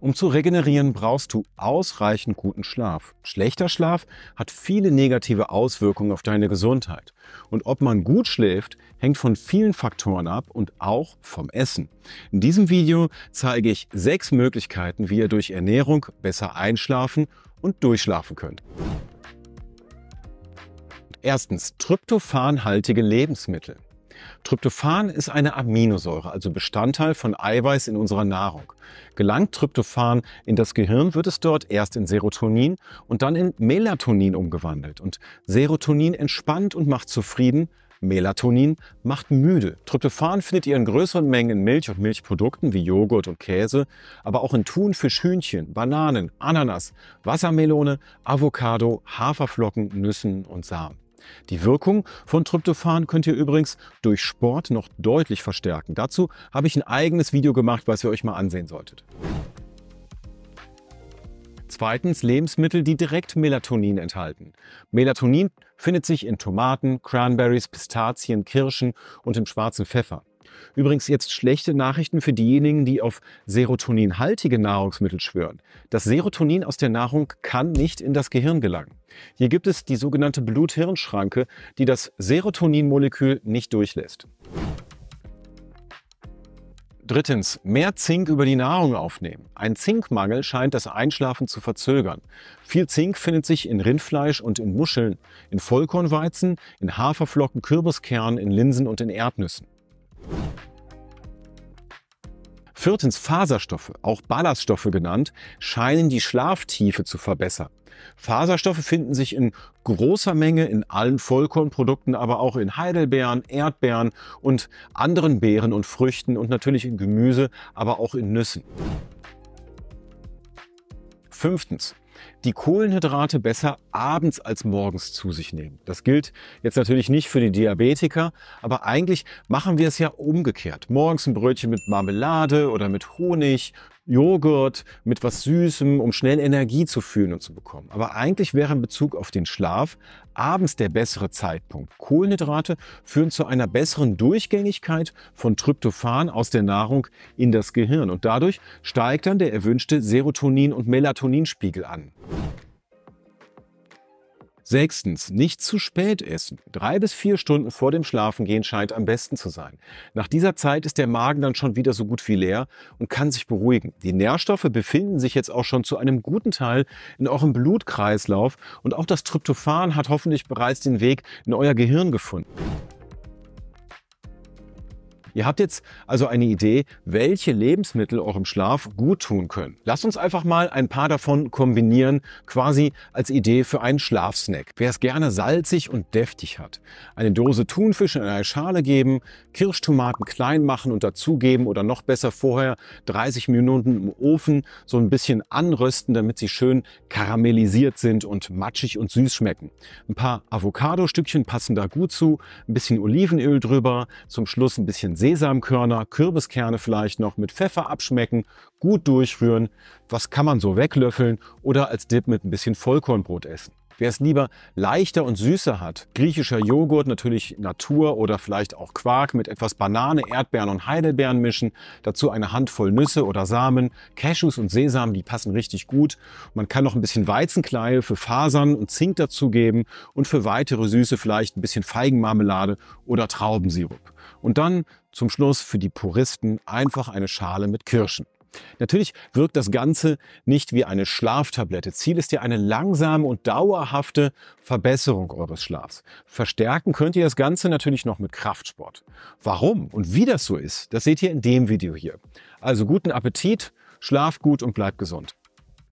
Um zu regenerieren, brauchst du ausreichend guten Schlaf. Schlechter Schlaf hat viele negative Auswirkungen auf deine Gesundheit. Und ob man gut schläft, hängt von vielen Faktoren ab und auch vom Essen. In diesem Video zeige ich sechs Möglichkeiten, wie ihr durch Ernährung besser einschlafen und durchschlafen könnt. Erstens, tryptophanhaltige Lebensmittel. Tryptophan ist eine Aminosäure, also Bestandteil von Eiweiß in unserer Nahrung. Gelangt Tryptophan in das Gehirn, wird es dort erst in Serotonin und dann in Melatonin umgewandelt. Und Serotonin entspannt und macht zufrieden, Melatonin macht müde. Tryptophan findet ihr in größeren Mengen in Milch und Milchprodukten wie Joghurt und Käse, aber auch in Thun, Hühnchen, Bananen, Ananas, Wassermelone, Avocado, Haferflocken, Nüssen und Samen. Die Wirkung von Tryptophan könnt ihr übrigens durch Sport noch deutlich verstärken. Dazu habe ich ein eigenes Video gemacht, was ihr euch mal ansehen solltet. Zweitens Lebensmittel, die direkt Melatonin enthalten. Melatonin findet sich in Tomaten, Cranberries, Pistazien, Kirschen und im schwarzen Pfeffer. Übrigens jetzt schlechte Nachrichten für diejenigen, die auf serotoninhaltige Nahrungsmittel schwören. Das Serotonin aus der Nahrung kann nicht in das Gehirn gelangen. Hier gibt es die sogenannte Blut-Hirn-Schranke, die das Serotoninmolekül nicht durchlässt. Drittens, mehr Zink über die Nahrung aufnehmen. Ein Zinkmangel scheint das Einschlafen zu verzögern. Viel Zink findet sich in Rindfleisch und in Muscheln, in Vollkornweizen, in Haferflocken, Kürbiskernen, in Linsen und in Erdnüssen. Viertens, Faserstoffe, auch Ballaststoffe genannt, scheinen die Schlaftiefe zu verbessern. Faserstoffe finden sich in großer Menge in allen Vollkornprodukten, aber auch in Heidelbeeren, Erdbeeren und anderen Beeren und Früchten und natürlich in Gemüse, aber auch in Nüssen. Fünftens, die Kohlenhydrate besser abends als morgens zu sich nehmen. Das gilt jetzt natürlich nicht für die Diabetiker, aber eigentlich machen wir es ja umgekehrt. Morgens ein Brötchen mit Marmelade oder mit Honig Joghurt mit was Süßem, um schnell Energie zu fühlen und zu bekommen. Aber eigentlich wäre in Bezug auf den Schlaf abends der bessere Zeitpunkt. Kohlenhydrate führen zu einer besseren Durchgängigkeit von Tryptophan aus der Nahrung in das Gehirn und dadurch steigt dann der erwünschte Serotonin- und Melatoninspiegel an. Sechstens, nicht zu spät essen. Drei bis vier Stunden vor dem Schlafengehen scheint am besten zu sein. Nach dieser Zeit ist der Magen dann schon wieder so gut wie leer und kann sich beruhigen. Die Nährstoffe befinden sich jetzt auch schon zu einem guten Teil in eurem Blutkreislauf und auch das Tryptophan hat hoffentlich bereits den Weg in euer Gehirn gefunden. Ihr habt jetzt also eine Idee, welche Lebensmittel eurem Schlaf gut tun können. Lasst uns einfach mal ein paar davon kombinieren, quasi als Idee für einen Schlafsnack. Wer es gerne salzig und deftig hat, eine Dose Thunfisch in eine Schale geben, Kirschtomaten klein machen und dazugeben oder noch besser vorher 30 Minuten im Ofen so ein bisschen anrösten, damit sie schön karamellisiert sind und matschig und süß schmecken. Ein paar Avocado-Stückchen passen da gut zu, ein bisschen Olivenöl drüber, zum Schluss ein bisschen Seh Sesamkörner, Kürbiskerne vielleicht noch mit Pfeffer abschmecken, gut durchrühren. Was kann man so weglöffeln oder als Dip mit ein bisschen Vollkornbrot essen? Wer es lieber leichter und süßer hat, griechischer Joghurt natürlich Natur oder vielleicht auch Quark mit etwas Banane, Erdbeeren und Heidelbeeren mischen, dazu eine Handvoll Nüsse oder Samen, Cashews und Sesam, die passen richtig gut. Man kann noch ein bisschen Weizenkleie für Fasern und Zink dazugeben und für weitere Süße vielleicht ein bisschen Feigenmarmelade oder Traubensirup. Und dann zum Schluss für die Puristen einfach eine Schale mit Kirschen. Natürlich wirkt das Ganze nicht wie eine Schlaftablette. Ziel ist ja eine langsame und dauerhafte Verbesserung eures Schlafs. Verstärken könnt ihr das Ganze natürlich noch mit Kraftsport. Warum und wie das so ist, das seht ihr in dem Video hier. Also guten Appetit, schlaf gut und bleibt gesund.